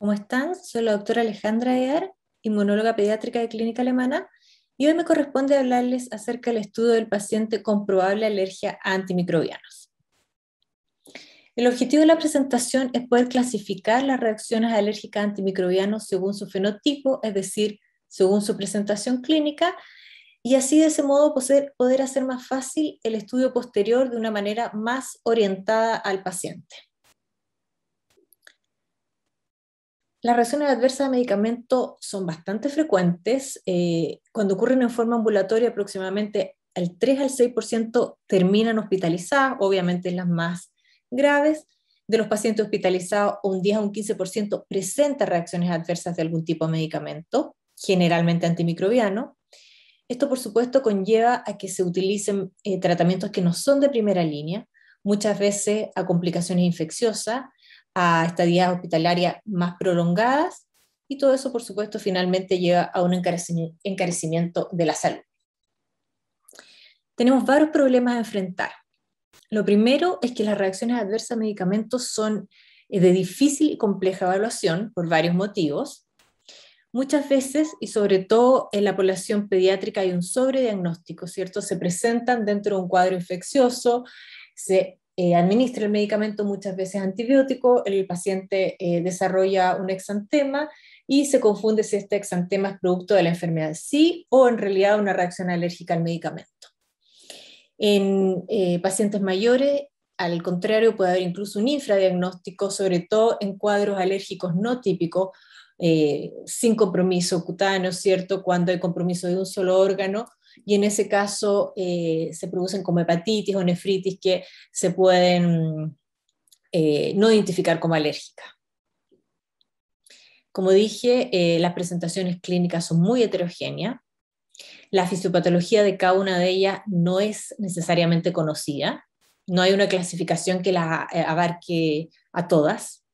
¿Cómo están? Soy la doctora Alejandra Ear, inmunóloga pediátrica de Clínica Alemana, y hoy me corresponde hablarles acerca del estudio del paciente con probable alergia a antimicrobianos. El objetivo de la presentación es poder clasificar las reacciones alérgicas a antimicrobianos según su fenotipo, es decir, según su presentación clínica, y así de ese modo poder hacer más fácil el estudio posterior de una manera más orientada al paciente. Las reacciones adversas de medicamento son bastante frecuentes. Eh, cuando ocurren en forma ambulatoria, aproximadamente el 3 al 6% terminan hospitalizadas, obviamente las más graves. De los pacientes hospitalizados, un 10 a un 15% presenta reacciones adversas de algún tipo de medicamento, generalmente antimicrobiano. Esto, por supuesto, conlleva a que se utilicen eh, tratamientos que no son de primera línea, muchas veces a complicaciones infecciosas a estadías hospitalarias más prolongadas y todo eso, por supuesto, finalmente lleva a un encarecimiento de la salud. Tenemos varios problemas a enfrentar. Lo primero es que las reacciones adversas a medicamentos son eh, de difícil y compleja evaluación por varios motivos. Muchas veces, y sobre todo en la población pediátrica, hay un sobrediagnóstico, ¿cierto? Se presentan dentro de un cuadro infeccioso, se eh, administra el medicamento, muchas veces antibiótico, el paciente eh, desarrolla un exantema y se confunde si este exantema es producto de la enfermedad, sí, o en realidad una reacción alérgica al medicamento. En eh, pacientes mayores, al contrario, puede haber incluso un infradiagnóstico, sobre todo en cuadros alérgicos no típicos, sin compromiso cutáneo, ¿cierto? Cuando hay compromiso de un solo órgano y en ese caso eh, se producen como hepatitis o nefritis que se pueden eh, no identificar como alérgica. Como dije, eh, las presentaciones clínicas son muy heterogéneas. La fisiopatología de cada una de ellas no es necesariamente conocida. No hay una clasificación que las abarque a todas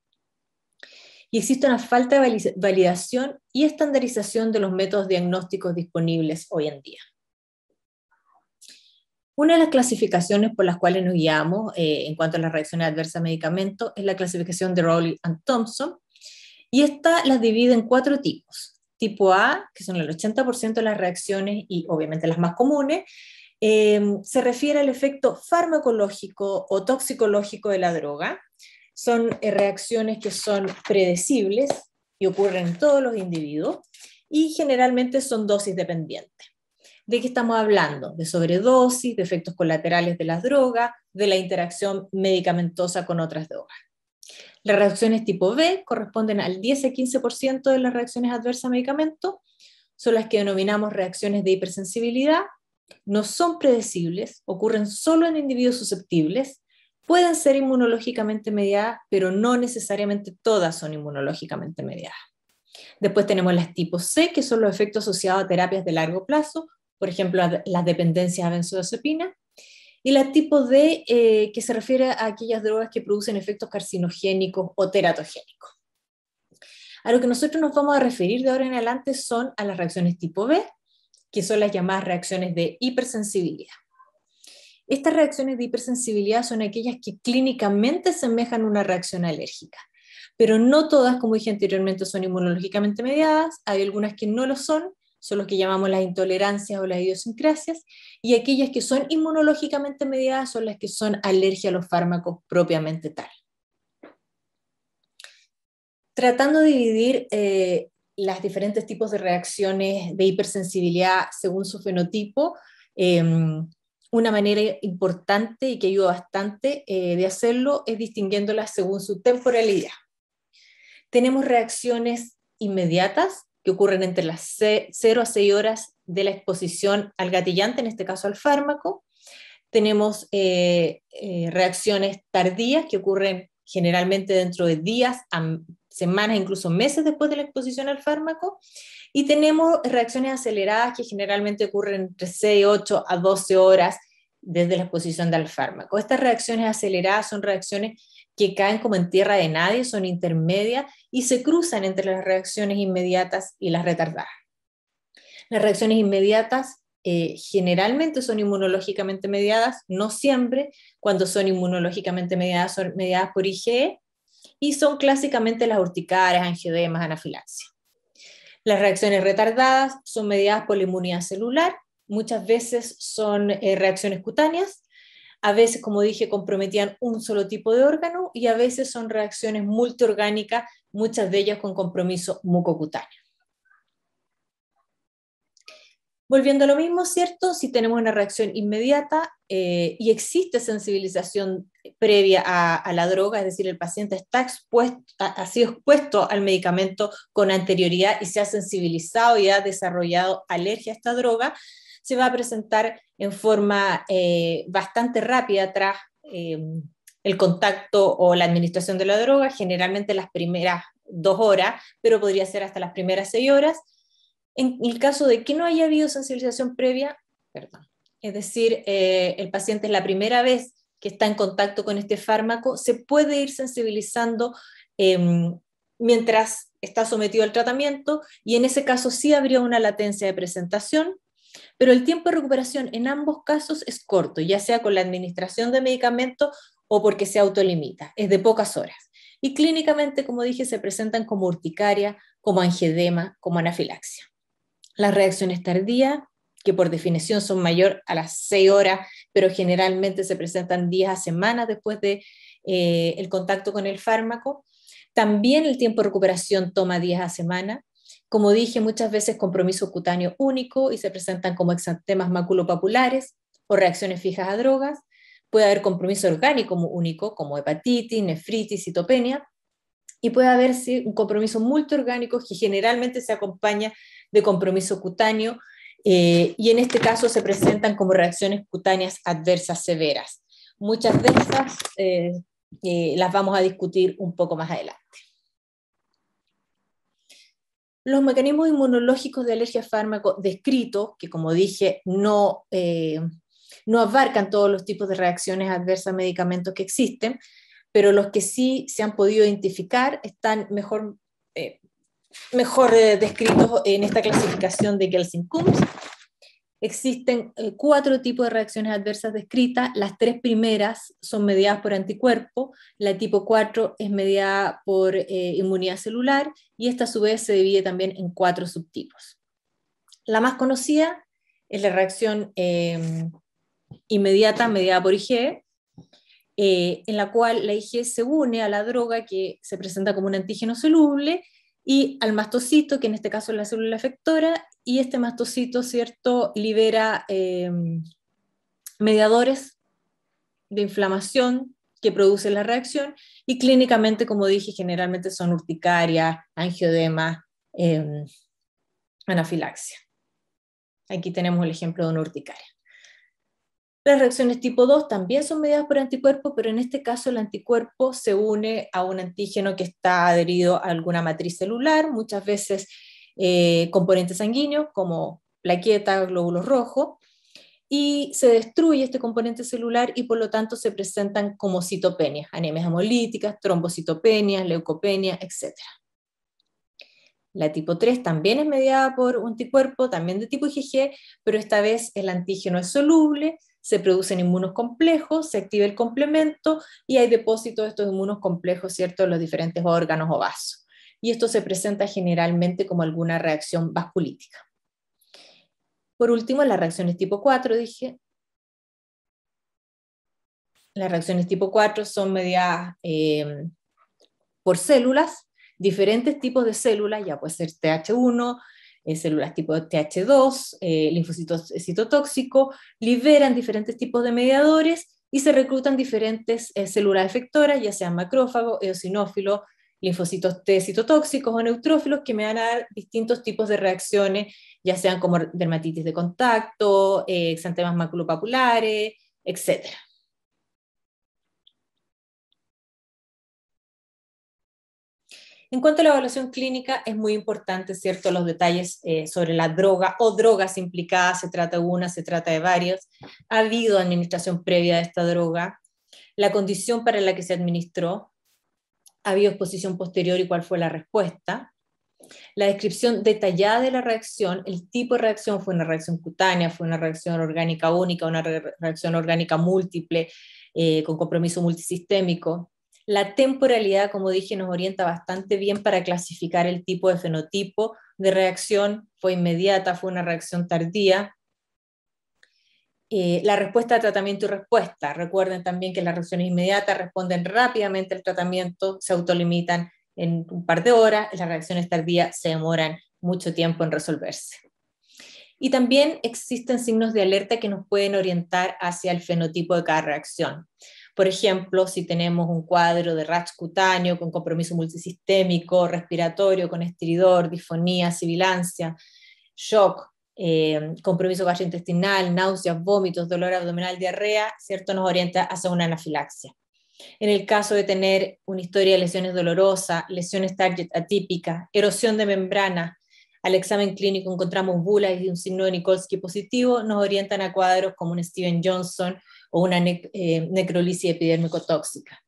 y existe una falta de validación y estandarización de los métodos diagnósticos disponibles hoy en día. Una de las clasificaciones por las cuales nos guiamos eh, en cuanto a las reacciones adversas a medicamentos es la clasificación de Rowley and Thompson, y esta las divide en cuatro tipos. Tipo A, que son el 80% de las reacciones y obviamente las más comunes, eh, se refiere al efecto farmacológico o toxicológico de la droga. Son eh, reacciones que son predecibles y ocurren en todos los individuos y generalmente son dosis dependientes. ¿De qué estamos hablando? De sobredosis, de efectos colaterales de las drogas, de la interacción medicamentosa con otras drogas. Las reacciones tipo B corresponden al 10 a 15% de las reacciones adversas a medicamentos, son las que denominamos reacciones de hipersensibilidad, no son predecibles, ocurren solo en individuos susceptibles, pueden ser inmunológicamente mediadas, pero no necesariamente todas son inmunológicamente mediadas. Después tenemos las tipo C, que son los efectos asociados a terapias de largo plazo por ejemplo, las dependencias a benzodiazepina, y la tipo D, eh, que se refiere a aquellas drogas que producen efectos carcinogénicos o teratogénicos. A lo que nosotros nos vamos a referir de ahora en adelante son a las reacciones tipo B, que son las llamadas reacciones de hipersensibilidad. Estas reacciones de hipersensibilidad son aquellas que clínicamente semejan una reacción alérgica, pero no todas, como dije anteriormente, son inmunológicamente mediadas, hay algunas que no lo son, son los que llamamos las intolerancias o las idiosincrasias, y aquellas que son inmunológicamente mediadas son las que son alergia a los fármacos propiamente tal. Tratando de dividir eh, las diferentes tipos de reacciones de hipersensibilidad según su fenotipo, em, una manera importante y que ayuda bastante eh, de hacerlo es distinguiéndolas según su temporalidad. Tenemos reacciones inmediatas, que ocurren entre las 0 a 6 horas de la exposición al gatillante, en este caso al fármaco. Tenemos eh, eh, reacciones tardías que ocurren generalmente dentro de días, a semanas, incluso meses después de la exposición al fármaco. Y tenemos reacciones aceleradas que generalmente ocurren entre 6, 8 a 12 horas desde la exposición al fármaco. Estas reacciones aceleradas son reacciones que caen como en tierra de nadie, son intermedias y se cruzan entre las reacciones inmediatas y las retardadas. Las reacciones inmediatas eh, generalmente son inmunológicamente mediadas, no siempre, cuando son inmunológicamente mediadas son mediadas por IgE y son clásicamente las urticarias, angiodemas, anafilaxia. Las reacciones retardadas son mediadas por la inmunidad celular, muchas veces son eh, reacciones cutáneas a veces, como dije, comprometían un solo tipo de órgano y a veces son reacciones multiorgánicas, muchas de ellas con compromiso mucocutáneo. Volviendo a lo mismo, ¿cierto? Si tenemos una reacción inmediata eh, y existe sensibilización previa a, la droga, es decir, el paciente está expuesto, ha sido expuesto al medicamento con anterioridad y se ha sensibilizado y ha desarrollado alergia a esta droga, se va a presentar en forma eh, bastante rápida tras eh, el contacto o la administración de la droga, generalmente las primeras dos horas, pero podría ser hasta las primeras seis horas. En el caso de que no haya habido sensibilización previa, es decir, eh, el paciente es la primera vez que está en contacto con este fármaco, se puede ir sensibilizando em, mientras está sometido al tratamiento y en ese caso sí habría una latencia de presentación, pero el tiempo de recuperación en ambos casos es corto, ya sea con la administración de medicamentos o porque se autolimita, es de pocas horas. Y clínicamente, como dije, se presentan como urticaria, como angedema, como anafilaxia. Las reacciones tardías, que por definición son mayor a las 6 horas, pero generalmente se presentan días a semanas después de eh, el contacto con el fármaco. También el tiempo de recuperación toma días a semana como dije, muchas veces compromiso cutáneo único y se presentan como exantemas maculopapulares o reacciones fijas a drogas. Puede haber compromiso orgánico único, como hepatitis, nefritis, citopenia. Y puede haber un compromiso multiorgánico que generalmente se acompaña de compromiso cutáneo eh, y en este caso se presentan como reacciones cutáneas adversas severas. Muchas de estas eh, eh, las vamos a discutir un poco más adelante los mecanismos inmunológicos de alergia fármaco descritos, que como dije, eh, no, abarcan todos los tipos de reacciones adversas a medicamentos que existen, pero los que sí se han podido identificar están mejor, eh, mejor eh, descritos en esta clasificación de Gelsin-Coombs, Existen eh, cuatro tipos de reacciones adversas descritas. Las tres primeras son mediadas por anticuerpo, la tipo 4 es mediada por eh, inmunidad celular y esta a su vez se divide también en cuatro subtipos. La más conocida es la reacción em, inmediata mediada por IgE, eh, en la cual la IgE se une a la droga que se presenta como un antígeno soluble y al mastocito, que en este caso es la célula efectora, y este mastocito, ¿cierto?, libera eh, mediadores de inflamación que producen la reacción y clínicamente, como dije, generalmente son urticaria, angiodema, eh, anafilaxia. Aquí tenemos el ejemplo de una urticaria. Las reacciones tipo 2 también son mediadas por anticuerpos, pero en este caso el anticuerpo se une a un antígeno que está adherido a alguna matriz celular, muchas veces eh, componentes sanguíneos como plaqueta, glóbulos rojos, y se destruye este componente celular y por lo tanto se presentan como citopenias, anemias hemolíticas, trombocitopenias, leucopenias, etc. La tipo 3 también es mediada por un anticuerpo, también de tipo IgG, pero esta vez el antígeno es soluble, se producen inmunos complejos, se activa el complemento y hay depósitos de estos inmunos complejos, ¿cierto?, en los diferentes órganos o vasos. Y esto se presenta generalmente como alguna reacción vasculítica. Por último, las reacciones tipo 4, dije. Las reacciones tipo 4 son mediadas eh, por células, diferentes tipos de células, ya puede ser TH1, eh, células tipo TH2, eh, linfocitos eh, citotóxico, liberan diferentes tipos de mediadores y se reclutan diferentes células efectoras, ya sean macrófagos, eosinófilos, linfocitos T citotóxicos o neutrófilos, que me van a dar distintos tipos de reacciones, ya sean como dermatitis de contacto, exantemas maculopapulares, etcétera. En cuanto a la evaluación clínica, es muy importante, ¿cierto?, los detalles eh, sobre la droga o drogas implicadas, se trata de una, se trata de varias, ha habido administración previa de esta droga, la condición para la que se administró, ha habido exposición posterior y cuál fue la respuesta, la descripción detallada de la reacción, el tipo de reacción, fue una reacción cutánea, fue una reacción orgánica única, una reacción orgánica múltiple, eh, con compromiso multisistémico, la temporalidad, como dije, nos orienta bastante bien para clasificar el tipo de fenotipo de reacción. Fue inmediata, fue una reacción tardía. Eh, la respuesta a tratamiento y respuesta. Recuerden también que las reacciones inmediatas responden rápidamente al tratamiento, se autolimitan en un par de horas, las reacciones tardías se demoran mucho tiempo en resolverse. Y también existen signos de alerta que nos pueden orientar hacia el fenotipo de cada reacción. Por ejemplo, si tenemos un cuadro de rash cutáneo con compromiso multisistémico, respiratorio, con estridor, disfonía, sibilancia, shock, eh, compromiso gastrointestinal, náuseas, vómitos, dolor abdominal, diarrea, ¿cierto? Nos orienta hacia una anafilaxia. En el caso de tener una historia de lesiones dolorosas, lesiones target atípicas, erosión de membrana, al examen clínico encontramos bulas y un signo de Nikolsky positivo, nos orientan a cuadros como un Steven Johnson o una eh, necrolisis epidérmico-tóxica.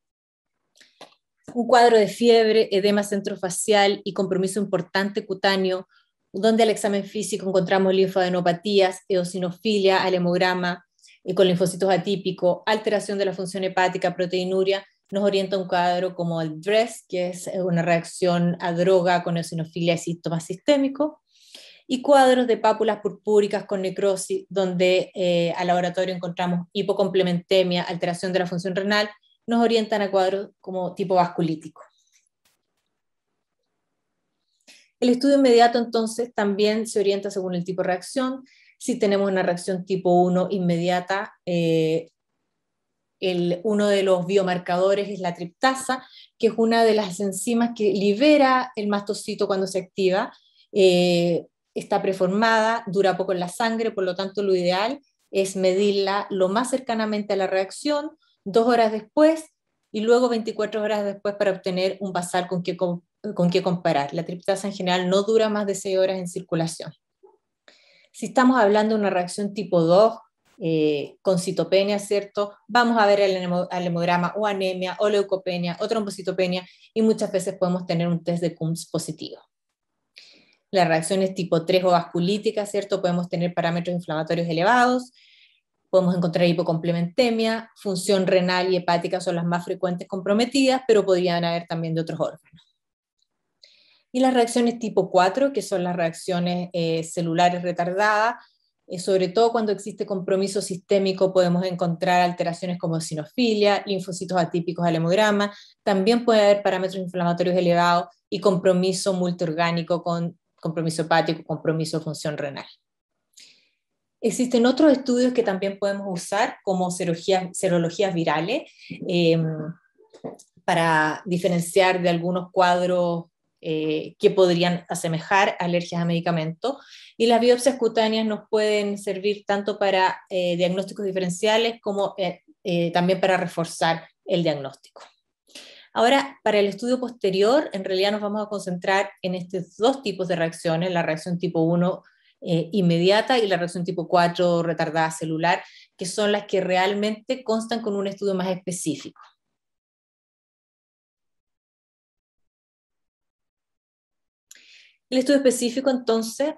Un cuadro de fiebre, edema centrofacial y compromiso importante cutáneo, donde al examen físico encontramos linfadenopatías, eosinofilia, al hemograma y eh, con linfocitos atípicos, alteración de la función hepática, proteinuria, nos orienta a un cuadro como el DRESS, que es una reacción a droga con eosinofilia y síntomas sistémicos, y cuadros de pápulas purpúricas con necrosis, donde eh, al laboratorio encontramos hipocomplementemia, alteración de la función renal, nos orientan a cuadros como tipo vasculítico. El estudio inmediato entonces también se orienta según el tipo de reacción. Si tenemos una reacción tipo 1 inmediata, eh, uno de los biomarcadores es la triptasa, que es una de las enzimas que libera el mastocito cuando se activa. Eh, está preformada, dura poco en la sangre, por lo tanto lo ideal es medirla lo más cercanamente a la reacción, dos horas después y luego 24 horas después para obtener un basal con que, comparar. La triptasa en general no dura más de 6 horas en circulación. Si estamos hablando de una reacción tipo 2, eh, con citopenia, ¿cierto? Vamos a ver el hemograma o anemia o leucopenia o trombocitopenia y muchas veces podemos tener un test de Coombs positivo las reacciones tipo 3 o vasculíticas, ¿cierto? Podemos tener parámetros inflamatorios elevados, podemos encontrar hipocomplementemia, función renal y hepática son las más frecuentes comprometidas, pero podrían haber también de otros órganos. Y las reacciones tipo 4, que son las reacciones eh, celulares retardadas, eh, sobre todo cuando existe compromiso sistémico, podemos encontrar alteraciones como sinofilia, linfocitos atípicos al hemograma, también puede haber parámetros inflamatorios elevados y compromiso multiorgánico con compromiso hepático, compromiso de función renal. Existen otros estudios que también podemos usar como serologías, virales em, para diferenciar de algunos cuadros eh, que podrían asemejar alergias a medicamentos. Y las biopsias cutáneas nos pueden servir tanto para eh, diagnósticos diferenciales como eh, también para reforzar el diagnóstico. Ahora, para el estudio posterior, en realidad nos vamos a concentrar en estos dos tipos de reacciones, la reacción tipo 1 eh, inmediata y la reacción tipo 4 retardada celular, que son las que realmente constan con un estudio más específico. El estudio específico, entonces,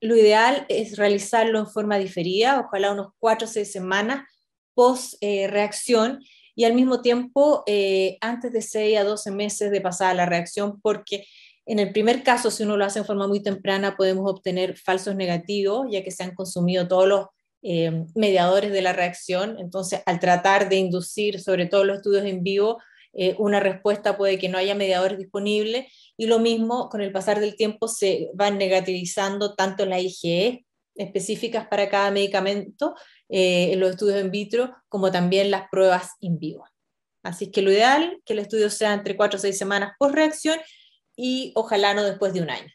lo ideal es realizarlo en forma diferida, ojalá unos 4 o 6 semanas post eh, reacción, y al mismo tiempo eh, antes de 6 a 12 meses de pasada la reacción, porque en el primer caso, si uno lo hace en forma muy temprana, podemos obtener falsos negativos, ya que se han consumido todos los eh, mediadores de la reacción. Entonces, al tratar de inducir, sobre todo los estudios en vivo, eh, una respuesta puede que no haya mediadores disponibles. Y lo mismo, con el pasar del tiempo, se van negativizando tanto la IgE específicas para cada medicamento eh, en los estudios in vitro, como también las pruebas in vivo. Así que lo ideal que el estudio sea entre cuatro o seis semanas por reacción y ojalá no después de un año.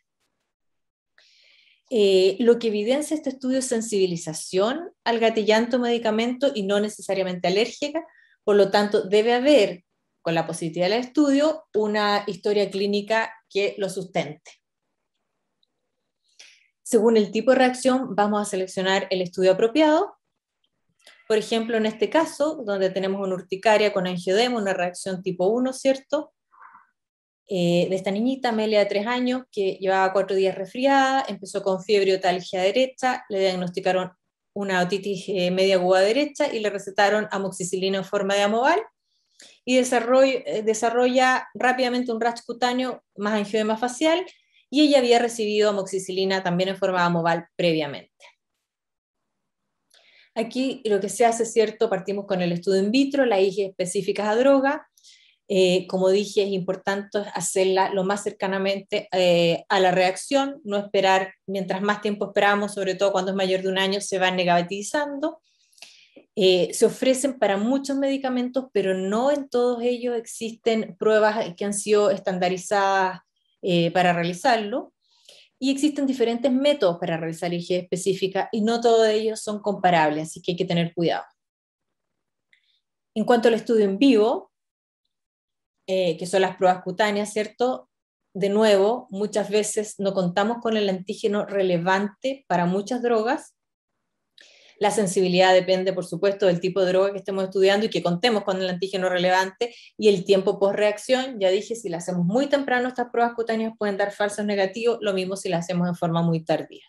Eh, lo que evidencia este estudio es sensibilización al gatillanto medicamento y no necesariamente alérgica, por lo tanto debe haber, con la positividad del estudio, una historia clínica que lo sustente. Según el tipo de reacción, vamos a seleccionar el estudio apropiado. Por ejemplo, en este caso, donde tenemos una urticaria con angiodema, una reacción tipo 1, ¿cierto? Eh, de esta niñita, Amelia, de 3 años, que llevaba 4 días resfriada, empezó con fiebre otalgia derecha, le diagnosticaron una otitis eh, media aguda derecha y le recetaron amoxicilina en forma de amoval y eh, desarrolla, rápidamente un rash cutáneo más angiodema facial y ella había recibido amoxicilina también en forma amoval previamente. Aquí lo que se hace, ¿cierto? Partimos con el estudio in vitro, la IG e específicas a droga. Eh, como dije, es importante hacerla lo más cercanamente eh, a la reacción, no esperar, mientras más tiempo esperamos, sobre todo cuando es mayor de un año, se va negativizando. Eh, se ofrecen para muchos medicamentos, pero no en todos ellos existen pruebas que han sido estandarizadas eh, para realizarlo. Y existen diferentes métodos para realizar higiene específica y no todos ellos son comparables, así que hay que tener cuidado. En cuanto al estudio en vivo, eh, que son las pruebas cutáneas, ¿cierto? De nuevo, muchas veces no contamos con el antígeno relevante para muchas drogas la sensibilidad depende, por supuesto, del tipo de droga que estemos estudiando y que contemos con el antígeno relevante y el tiempo post-reacción. Ya dije, si la hacemos muy temprano, estas pruebas cutáneas pueden dar falsos negativos, lo mismo si la hacemos en forma muy tardía.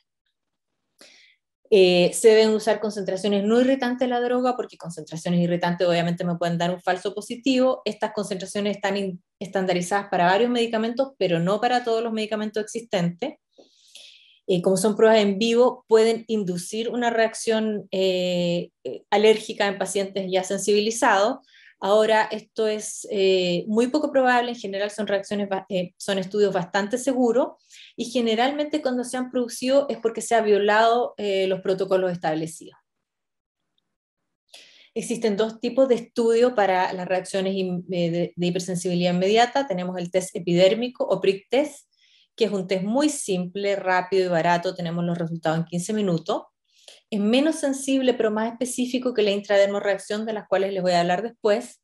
Eh, se deben usar concentraciones no irritantes de la droga, porque concentraciones irritantes obviamente me pueden dar un falso positivo. Estas concentraciones están estandarizadas para varios medicamentos, pero no para todos los medicamentos existentes. Eh, como son pruebas en vivo, pueden inducir una reacción eh, eh, alérgica en pacientes ya sensibilizados. Ahora, esto es muy poco probable, en general son reacciones, son estudios bastante seguros y generalmente cuando se han producido es porque se han violado los protocolos establecidos. Existen dos tipos de estudio para las reacciones de, hipersensibilidad inmediata. Tenemos el test epidérmico o PRIC test, que es un test muy simple, rápido y barato. Tenemos los resultados en 15 minutos. Es menos sensible, pero más específico que la intradermoreacción, de las cuales les voy a hablar después.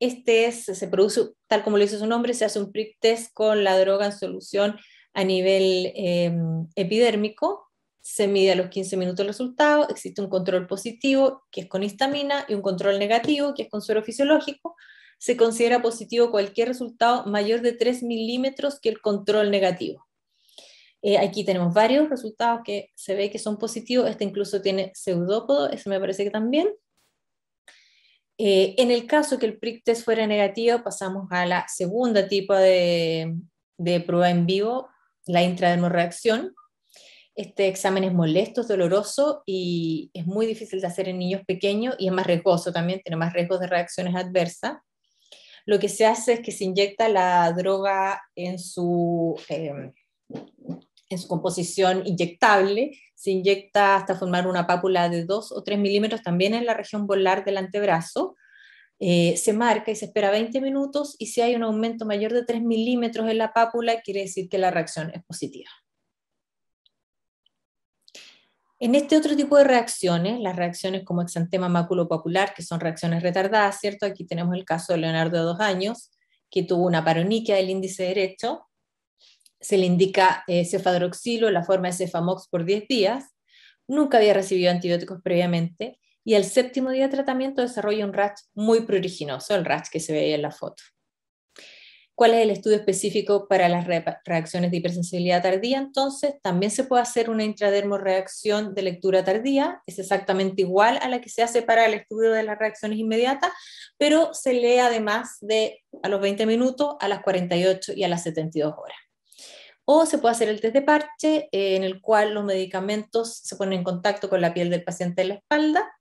Este se produce, tal como lo dice su nombre, se hace un prick test con la droga en solución a nivel em, epidérmico. Se mide a los 15 minutos el resultado. Existe un control positivo, que es con histamina, y un control negativo, que es con suero fisiológico se considera positivo cualquier resultado mayor de 3 milímetros que el control negativo. Eh, aquí tenemos varios resultados que se ve que son positivos. Este incluso tiene pseudópodo, ese me parece que también. Eh, en el caso que el prick test fuera negativo, pasamos a la segunda tipo de, prueba en vivo, la intradermoreacción. Este examen es molesto, es doloroso y es muy difícil de hacer en niños pequeños y es más riesgoso también, tiene más riesgos de reacciones adversas lo que se hace es que se inyecta la droga en su, em, en su composición inyectable, se inyecta hasta formar una pápula de 2 o 3 milímetros también en la región volar del antebrazo, eh, se marca y se espera 20 minutos y si hay un aumento mayor de 3 milímetros en la pápula, quiere decir que la reacción es positiva. En este otro tipo de reacciones, las reacciones como exantema popular que son reacciones retardadas, ¿cierto? Aquí tenemos el caso de Leonardo de dos años, que tuvo una paroniquia del índice derecho, se le indica eh, cefadroxilo la forma de cefamox por 10 días, nunca había recibido antibióticos previamente, y al séptimo día de tratamiento desarrolla un rash muy pruriginoso, el rash que se veía en la foto cuál es el estudio específico para las reacciones de hipersensibilidad tardía. Entonces, también se puede hacer una intradermoreacción de lectura tardía, es exactamente igual a la que se hace para el estudio de las reacciones inmediatas, pero se lee además de a los 20 minutos, a las 48 y a las 72 horas. O se puede hacer el test de parche, eh, en el cual los medicamentos se ponen en contacto con la piel del paciente en la espalda.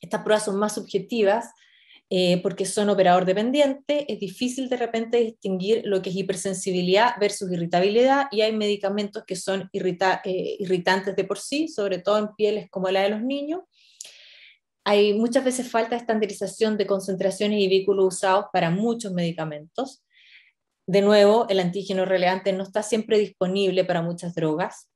Estas pruebas son más subjetivas, eh, porque son operador dependiente, es difícil de repente distinguir lo que es hipersensibilidad versus irritabilidad y hay medicamentos que son eh, irritantes de por sí, sobre todo en pieles como la de los niños. Hay muchas veces falta de estandarización de concentraciones y vehículos usados para muchos medicamentos. De nuevo, el antígeno relevante no está siempre disponible para muchas drogas.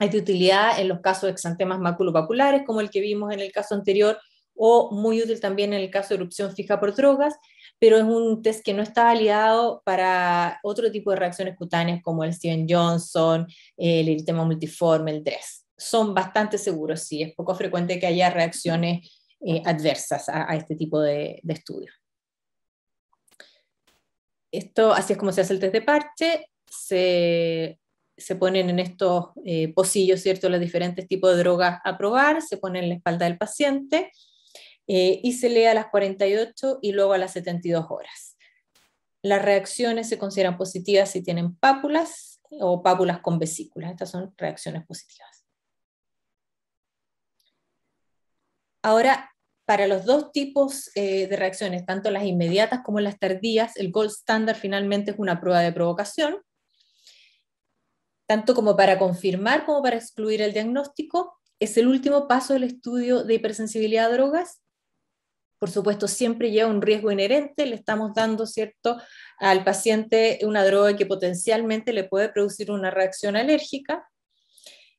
Hay de utilidad en los casos de exantemas maculopapulares, como el que vimos en el caso anterior, o muy útil también en el caso de erupción fija por drogas, pero es un test que no está validado para otro tipo de reacciones cutáneas como el Steven Johnson, el eritema multiforme, el DRES. Son bastante seguros, sí, es poco frecuente que haya reacciones eh, adversas a, este tipo de, estudios. Esto, así es como se hace el test de parche, se, se ponen en estos eh, pocillos, ¿cierto?, los diferentes tipos de drogas a probar, se ponen en la espalda del paciente, eh, y se lee a las 48 y luego a las 72 horas. Las reacciones se consideran positivas si tienen pápulas o pápulas con vesículas. Estas son reacciones positivas. Ahora, para los dos tipos eh, de reacciones, tanto las inmediatas como las tardías, el gold standard finalmente es una prueba de provocación, tanto como para confirmar como para excluir el diagnóstico. Es el último paso del estudio de hipersensibilidad a drogas por supuesto, siempre lleva un riesgo inherente, le estamos dando, ¿cierto?, al paciente una droga que potencialmente le puede producir una reacción alérgica.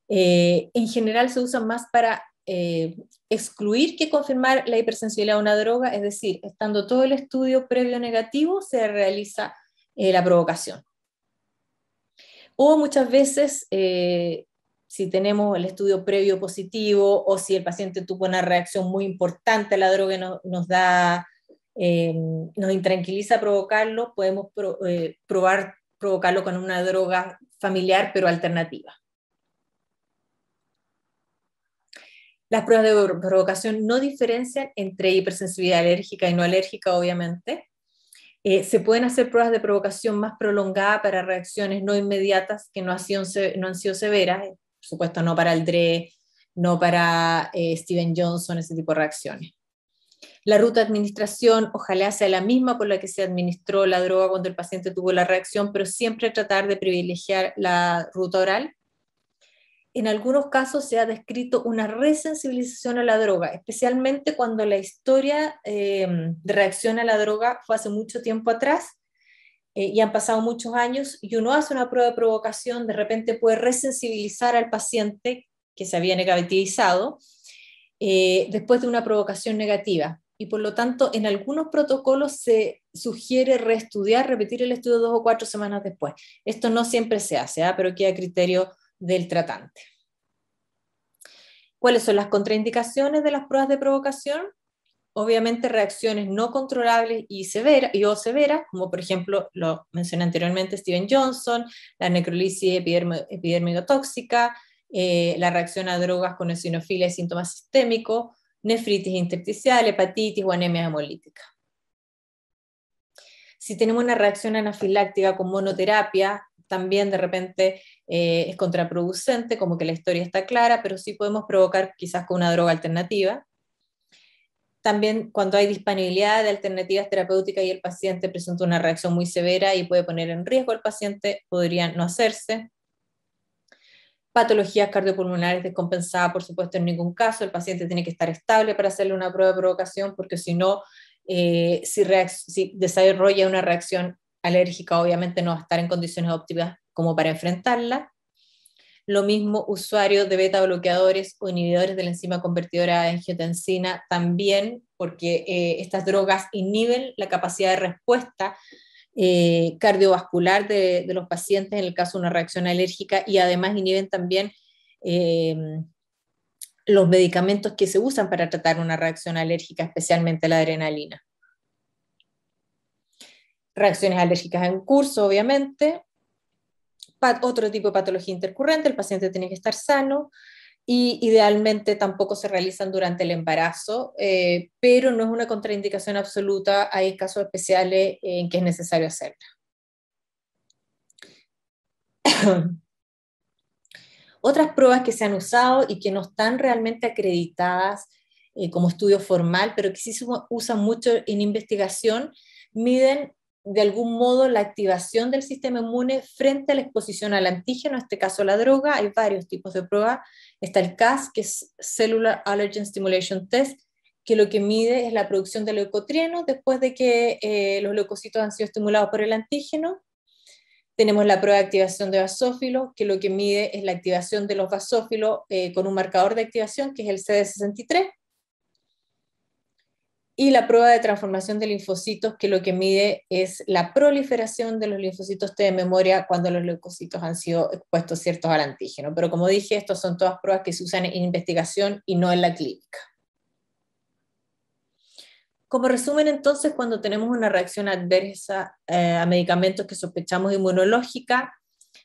Eh, en general se usa más para eh, excluir que confirmar la hipersensibilidad a una droga, es decir, estando todo el estudio previo negativo, se realiza eh, la provocación. O muchas veces si tenemos el estudio previo positivo o si el paciente tuvo una reacción muy importante a la droga y nos da, eh, nos intranquiliza provocarlo, podemos eh, probar provocarlo con una droga familiar pero alternativa. Las pruebas de provocación no diferencian entre hipersensibilidad alérgica y no alérgica, obviamente. Eh, se pueden hacer pruebas de provocación más prolongada para reacciones no inmediatas que no han sido, no han sido severas, por supuesto no para el DRE, no para eh, Steven Johnson, ese tipo de reacciones. La ruta de administración, ojalá sea la misma con la que se administró la droga cuando el paciente tuvo la reacción, pero siempre tratar de privilegiar la ruta oral. En algunos casos se ha descrito una resensibilización a la droga, especialmente cuando la historia eh, de reacción a la droga fue hace mucho tiempo atrás eh, y han pasado muchos años y uno hace una prueba de provocación, de repente puede resensibilizar al paciente que se había negativizado eh, después de una provocación negativa. Y por lo tanto, en algunos protocolos se sugiere reestudiar, repetir el estudio dos o cuatro semanas después. Esto no siempre se hace, ¿ah? pero queda a criterio del tratante. ¿Cuáles son las contraindicaciones de las pruebas de provocación? obviamente reacciones no controlables y, severas, y o severas, como por ejemplo lo mencioné anteriormente Steven Johnson, la necrolisis epidermidotóxica, eh, la reacción a drogas con eosinofilia y síntomas sistémicos, nefritis intersticial, hepatitis o anemia hemolítica. Si tenemos una reacción anafiláctica con monoterapia, también de repente eh, es contraproducente, como que la historia está clara, pero sí podemos provocar quizás con una droga alternativa también cuando hay disponibilidad de alternativas terapéuticas y el paciente presenta una reacción muy severa y puede poner en riesgo al paciente, podría no hacerse. Patologías cardiopulmonares descompensadas, por supuesto, en ningún caso. El paciente tiene que estar estable para hacerle una prueba de provocación, porque si no, eh, si, si desarrolla una reacción alérgica, obviamente no va a estar en condiciones óptimas como para enfrentarla. Lo mismo, usuario de beta bloqueadores o inhibidores de la enzima convertidora de angiotensina también, porque eh, estas drogas inhiben la capacidad de respuesta eh, cardiovascular de, los pacientes en el caso de una reacción alérgica y además inhiben también em, los medicamentos que se usan para tratar una reacción alérgica, especialmente la adrenalina. Reacciones alérgicas en curso, obviamente, otro tipo de patología intercurrente, el paciente tiene que estar sano y idealmente tampoco se realizan durante el embarazo, eh, pero no es una contraindicación absoluta, hay casos especiales en que es necesario hacerla. Otras pruebas que se han usado y que no están realmente acreditadas eh, como estudio formal, pero que sí se usan mucho en investigación, miden de algún modo la activación del sistema inmune frente a la exposición al antígeno, en este caso la droga. Hay varios tipos de pruebas. Está el CAS, que es Cellular Allergen Stimulation Test, que lo que mide es la producción de leucotrienos después de que eh, los leucocitos han sido estimulados por el antígeno. Tenemos la prueba de activación de basófilos, que lo que mide es la activación de los basófilos eh, con un marcador de activación, que es el CD63 y la prueba de transformación de linfocitos, que lo que mide es la proliferación de los linfocitos T de memoria cuando los leucocitos han sido expuestos ciertos al antígeno. Pero como dije, estas son todas pruebas que se usan en investigación y no en la clínica. Como resumen, entonces, cuando tenemos una reacción adversa eh, a medicamentos que sospechamos inmunológica,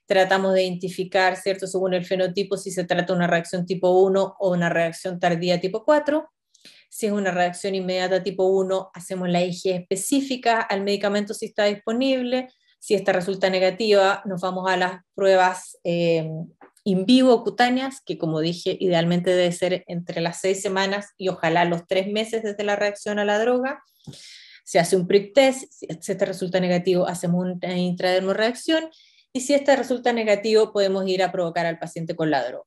tratamos de identificar, ¿cierto?, según el fenotipo, si se trata de una reacción tipo 1 o una reacción tardía tipo 4 si es una reacción inmediata tipo 1, hacemos la IG específica al medicamento si está disponible. Si esta resulta negativa, nos vamos a las pruebas eh, in vivo cutáneas, que como dije, idealmente debe ser entre las seis semanas y ojalá los tres meses desde la reacción a la droga. Se hace un prick test, si este resulta negativo, hacemos una eh, intradermoreacción y si este resulta negativo, podemos ir a provocar al paciente con la droga.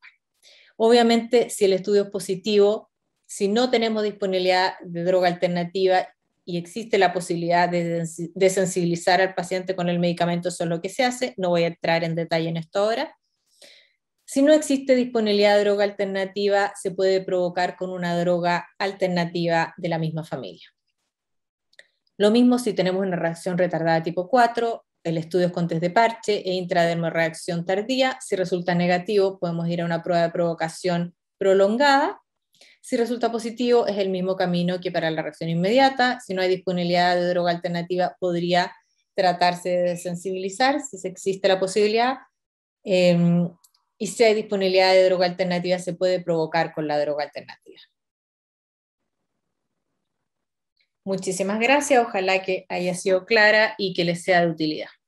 Obviamente, si el estudio es positivo, si no tenemos disponibilidad de droga alternativa y existe la posibilidad de, sensibilizar al paciente con el medicamento, eso es lo que se hace. No voy a entrar en detalle en esto ahora. Si no existe disponibilidad de droga alternativa, se puede provocar con una droga alternativa de la misma familia. Lo mismo si tenemos una reacción retardada tipo 4, el estudio es con test de parche e intradermoreacción tardía. Si resulta negativo, podemos ir a una prueba de provocación prolongada si resulta positivo, es el mismo camino que para la reacción inmediata. Si no hay disponibilidad de droga alternativa, podría tratarse de sensibilizar, si existe la posibilidad. Em, y si hay disponibilidad de droga alternativa, se puede provocar con la droga alternativa. Muchísimas gracias, ojalá que haya sido clara y que les sea de utilidad.